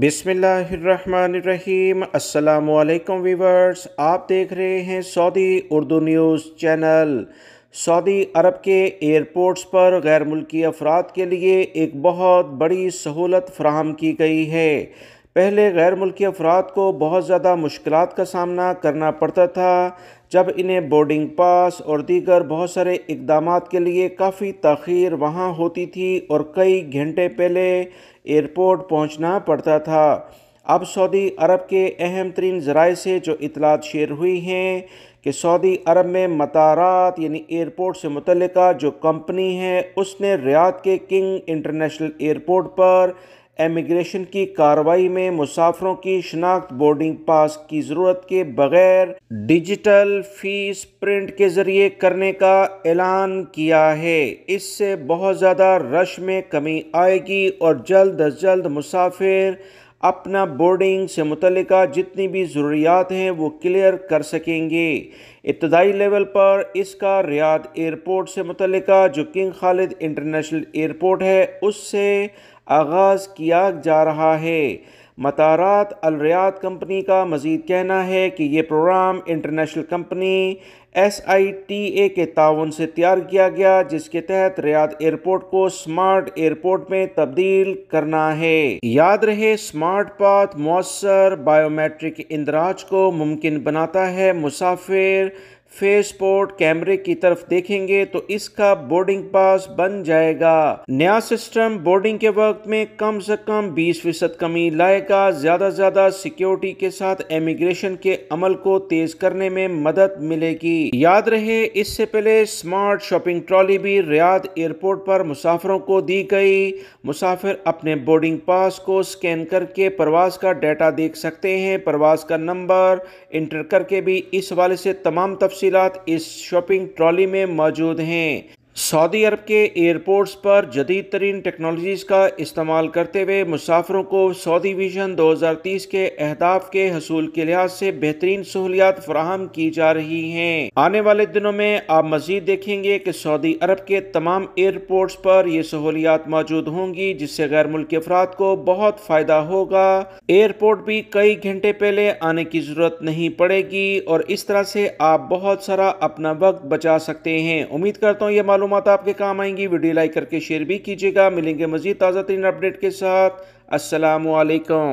बिसमीम अल्लाम वीवर्स आप देख रहे हैं Saudi Urdu news channel Saudi अरब के एयरपोर्ट्स पर गैर मुल्की अफराद के लिए एक बहुत बड़ी सहूलत फ्राहम की गई है पहले गैर मुल्की अफराद को बहुत ज़्यादा मुश्किल का सामना करना पड़ता था जब इन्हें बोर्डिंग पास और दीगर बहुत सारे इकदाम के लिए काफ़ी तखीर वहाँ होती थी और कई घंटे पहले एयरपोर्ट पहुँचना पड़ता था अब सऊदी अरब के अहम तरीन ज़राए से जो इतलात शेयर हुई हैं कि सऊदी अरब में मतारात यानी एयरपोर्ट से मुतलका जो कंपनी है उसने रियाद के किंग इंटरनेशनल एयरपोर्ट पर एमिग्रेशन की कार्रवाई में मुसाफरों की शनाख्त बोर्डिंग पास की ज़रूरत के बगैर डिजिटल फीस प्रिंट के ज़रिए करने का ऐलान किया है इससे बहुत ज़्यादा रश में कमी आएगी और जल्द अज जल्द मुसाफिर अपना बोर्डिंग से मुतल जितनी भी ज़रूरियात हैं वो क्लियर कर सकेंगे इब्तदाई लेवल पर इसका रियाद एयरपोर्ट से मुतल जो किंग खालिद इंटरनेशनल एयरपोर्ट है उससे आगाज़ किया जा रहा है मतारात अलरियात कंपनी का मज़ीद कहना है कि ये program international company S I T A के ताउन से तैयार किया गया जिसके तहत रियाद एयरपोर्ट को स्मार्ट एयरपोर्ट में तब्दील करना है याद रहे स्मार्ट पाथ मौसर बायोमेट्रिक इंदराज को मुमकिन बनाता है मुसाफिर फेसपोर्ट कैमरे की तरफ देखेंगे तो इसका बोर्डिंग पास बन जाएगा नया सिस्टम बोर्डिंग के वक्त में कम से कम 20 फीसद कमी लाएगा ज्यादा ज्यादा सिक्योरिटी के साथ इमिग्रेशन के अमल को तेज करने में मदद मिलेगी याद रहे इससे पहले स्मार्ट शॉपिंग ट्रॉली भी रियाद एयरपोर्ट पर मुसाफिरों को दी गई मुसाफिर अपने बोर्डिंग पास को स्कैन करके प्रवास का डाटा देख सकते हैं प्रवास का नंबर इंटर करके भी इस हवाले से तमाम तफसीत इस शॉपिंग ट्रॉली में मौजूद हैं सऊदी अरब के एयरपोर्ट्स पर जदीद तरीन टेक्नोलॉजीज़ का इस्तेमाल करते हुए मुसाफरों को सऊदी विजन 2030 के अहदाफ के हसूल के लिहाज से बेहतरीन सहूलियात फ्राहम की जा रही हैं आने वाले दिनों में आप मजीद देखेंगे कि सऊदी अरब के तमाम एयरपोर्ट्स पर ये सहूलियात मौजूद होंगी जिससे गैर मुल्क अफराद को बहुत फ़ायदा होगा एयरपोर्ट भी कई घंटे पहले आने की ज़रूरत नहीं पड़ेगी और इस तरह से आप बहुत सारा अपना वक्त बचा सकते हैं उम्मीद करता हूँ ये मालूम मालूम आपके काम आएंगी वीडियो लाइक करके शेयर भी कीजिएगा मिलेंगे मजीद ताज़ा तरीन अपडेट के साथ असलकम